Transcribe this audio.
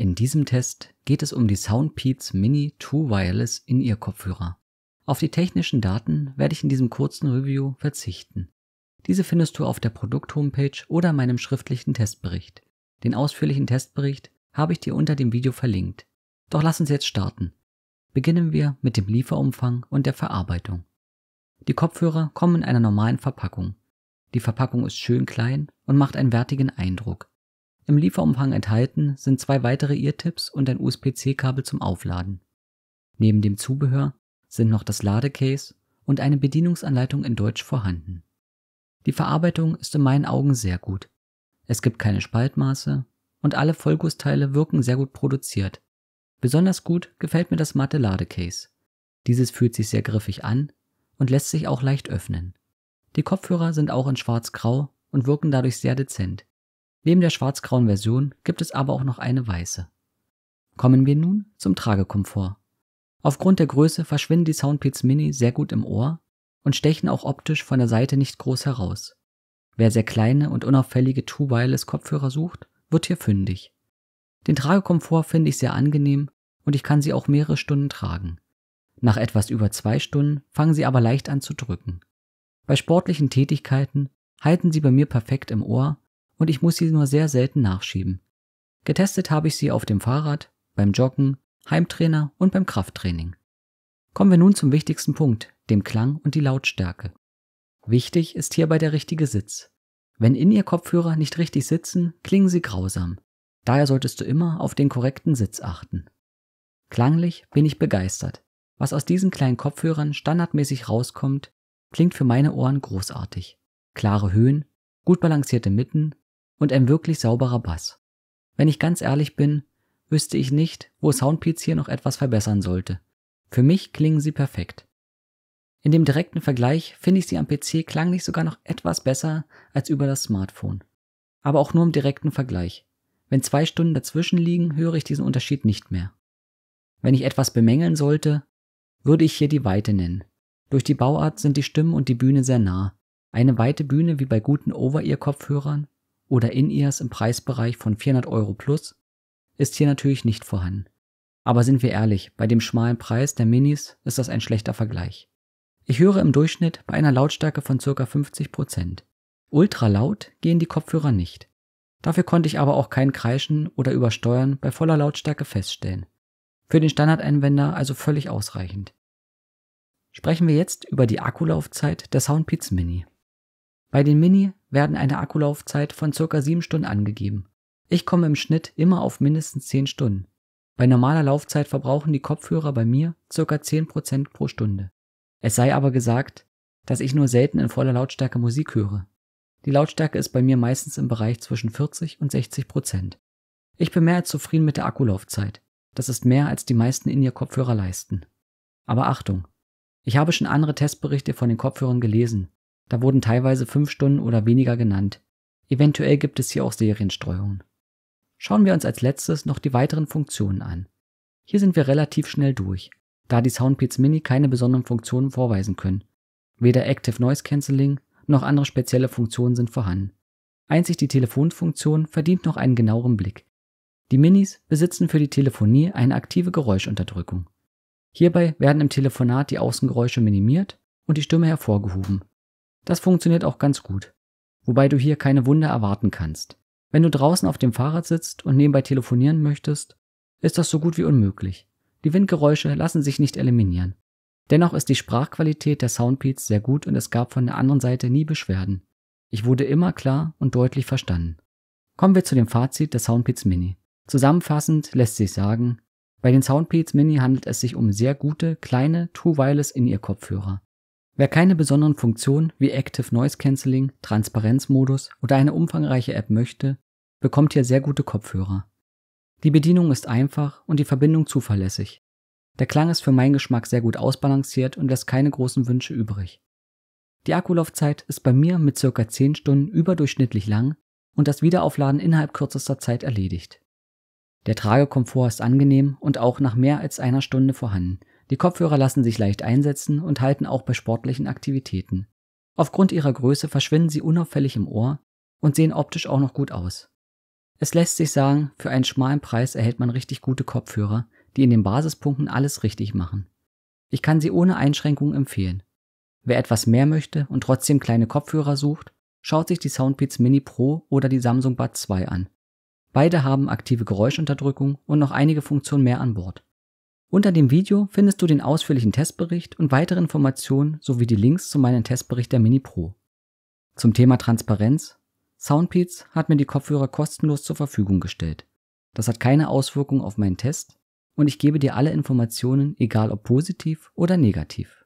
In diesem Test geht es um die Soundpeats Mini 2 Wireless in ihr Kopfhörer. Auf die technischen Daten werde ich in diesem kurzen Review verzichten. Diese findest du auf der Produkt-Homepage oder meinem schriftlichen Testbericht. Den ausführlichen Testbericht habe ich dir unter dem Video verlinkt. Doch lass uns jetzt starten. Beginnen wir mit dem Lieferumfang und der Verarbeitung. Die Kopfhörer kommen in einer normalen Verpackung. Die Verpackung ist schön klein und macht einen wertigen Eindruck. Im Lieferumfang enthalten sind zwei weitere Ear-Tips und ein USB-C-Kabel zum Aufladen. Neben dem Zubehör sind noch das Ladecase und eine Bedienungsanleitung in Deutsch vorhanden. Die Verarbeitung ist in meinen Augen sehr gut. Es gibt keine Spaltmaße und alle Vollgussteile wirken sehr gut produziert. Besonders gut gefällt mir das matte Ladecase. Dieses fühlt sich sehr griffig an und lässt sich auch leicht öffnen. Die Kopfhörer sind auch in schwarz-grau und wirken dadurch sehr dezent. Neben der schwarz-grauen Version gibt es aber auch noch eine weiße. Kommen wir nun zum Tragekomfort. Aufgrund der Größe verschwinden die Soundpeats Mini sehr gut im Ohr und stechen auch optisch von der Seite nicht groß heraus. Wer sehr kleine und unauffällige True Wireless Kopfhörer sucht, wird hier fündig. Den Tragekomfort finde ich sehr angenehm und ich kann sie auch mehrere Stunden tragen. Nach etwas über zwei Stunden fangen sie aber leicht an zu drücken. Bei sportlichen Tätigkeiten halten sie bei mir perfekt im Ohr und ich muss sie nur sehr selten nachschieben. Getestet habe ich sie auf dem Fahrrad, beim Joggen, Heimtrainer und beim Krafttraining. Kommen wir nun zum wichtigsten Punkt, dem Klang und die Lautstärke. Wichtig ist hierbei der richtige Sitz. Wenn in ihr Kopfhörer nicht richtig sitzen, klingen sie grausam. Daher solltest du immer auf den korrekten Sitz achten. Klanglich bin ich begeistert. Was aus diesen kleinen Kopfhörern standardmäßig rauskommt, klingt für meine Ohren großartig. Klare Höhen, gut balancierte Mitten, und ein wirklich sauberer Bass. Wenn ich ganz ehrlich bin, wüsste ich nicht, wo Soundpeats hier noch etwas verbessern sollte. Für mich klingen sie perfekt. In dem direkten Vergleich finde ich sie am PC klanglich sogar noch etwas besser als über das Smartphone. Aber auch nur im direkten Vergleich. Wenn zwei Stunden dazwischen liegen, höre ich diesen Unterschied nicht mehr. Wenn ich etwas bemängeln sollte, würde ich hier die Weite nennen. Durch die Bauart sind die Stimmen und die Bühne sehr nah. Eine weite Bühne wie bei guten Over-Ear-Kopfhörern oder In-Ears im Preisbereich von 400 Euro plus ist hier natürlich nicht vorhanden. Aber sind wir ehrlich, bei dem schmalen Preis der Minis ist das ein schlechter Vergleich. Ich höre im Durchschnitt bei einer Lautstärke von ca. 50%. Ultra laut gehen die Kopfhörer nicht. Dafür konnte ich aber auch kein Kreischen oder Übersteuern bei voller Lautstärke feststellen. Für den Standardeinwender also völlig ausreichend. Sprechen wir jetzt über die Akkulaufzeit der Soundpeats Mini. Bei den Mini werden eine Akkulaufzeit von circa 7 Stunden angegeben. Ich komme im Schnitt immer auf mindestens 10 Stunden. Bei normaler Laufzeit verbrauchen die Kopfhörer bei mir circa 10% pro Stunde. Es sei aber gesagt, dass ich nur selten in voller Lautstärke Musik höre. Die Lautstärke ist bei mir meistens im Bereich zwischen 40 und 60 Prozent. Ich bin mehr als zufrieden mit der Akkulaufzeit. Das ist mehr, als die meisten in ihr Kopfhörer leisten. Aber Achtung! Ich habe schon andere Testberichte von den Kopfhörern gelesen, da wurden teilweise fünf Stunden oder weniger genannt. Eventuell gibt es hier auch Serienstreuungen. Schauen wir uns als letztes noch die weiteren Funktionen an. Hier sind wir relativ schnell durch, da die Soundpeats Mini keine besonderen Funktionen vorweisen können. Weder Active Noise Cancelling noch andere spezielle Funktionen sind vorhanden. Einzig die Telefonfunktion verdient noch einen genaueren Blick. Die Minis besitzen für die Telefonie eine aktive Geräuschunterdrückung. Hierbei werden im Telefonat die Außengeräusche minimiert und die Stimme hervorgehoben, das funktioniert auch ganz gut. Wobei du hier keine Wunder erwarten kannst. Wenn du draußen auf dem Fahrrad sitzt und nebenbei telefonieren möchtest, ist das so gut wie unmöglich. Die Windgeräusche lassen sich nicht eliminieren. Dennoch ist die Sprachqualität der Soundbeats sehr gut und es gab von der anderen Seite nie Beschwerden. Ich wurde immer klar und deutlich verstanden. Kommen wir zu dem Fazit der Soundbeats Mini. Zusammenfassend lässt sich sagen, bei den Soundbeats Mini handelt es sich um sehr gute, kleine True Wireless in ihr Kopfhörer. Wer keine besonderen Funktionen wie Active Noise Cancelling, Transparenzmodus oder eine umfangreiche App möchte, bekommt hier sehr gute Kopfhörer. Die Bedienung ist einfach und die Verbindung zuverlässig. Der Klang ist für meinen Geschmack sehr gut ausbalanciert und lässt keine großen Wünsche übrig. Die Akkulaufzeit ist bei mir mit circa 10 Stunden überdurchschnittlich lang und das Wiederaufladen innerhalb kürzester Zeit erledigt. Der Tragekomfort ist angenehm und auch nach mehr als einer Stunde vorhanden, die Kopfhörer lassen sich leicht einsetzen und halten auch bei sportlichen Aktivitäten. Aufgrund ihrer Größe verschwinden sie unauffällig im Ohr und sehen optisch auch noch gut aus. Es lässt sich sagen, für einen schmalen Preis erhält man richtig gute Kopfhörer, die in den Basispunkten alles richtig machen. Ich kann sie ohne Einschränkungen empfehlen. Wer etwas mehr möchte und trotzdem kleine Kopfhörer sucht, schaut sich die Soundbeats Mini Pro oder die Samsung Bud 2 an. Beide haben aktive Geräuschunterdrückung und noch einige Funktionen mehr an Bord. Unter dem Video findest du den ausführlichen Testbericht und weitere Informationen sowie die Links zu meinem Testbericht der Mini Pro. Zum Thema Transparenz. Soundpeats hat mir die Kopfhörer kostenlos zur Verfügung gestellt. Das hat keine Auswirkung auf meinen Test und ich gebe dir alle Informationen, egal ob positiv oder negativ.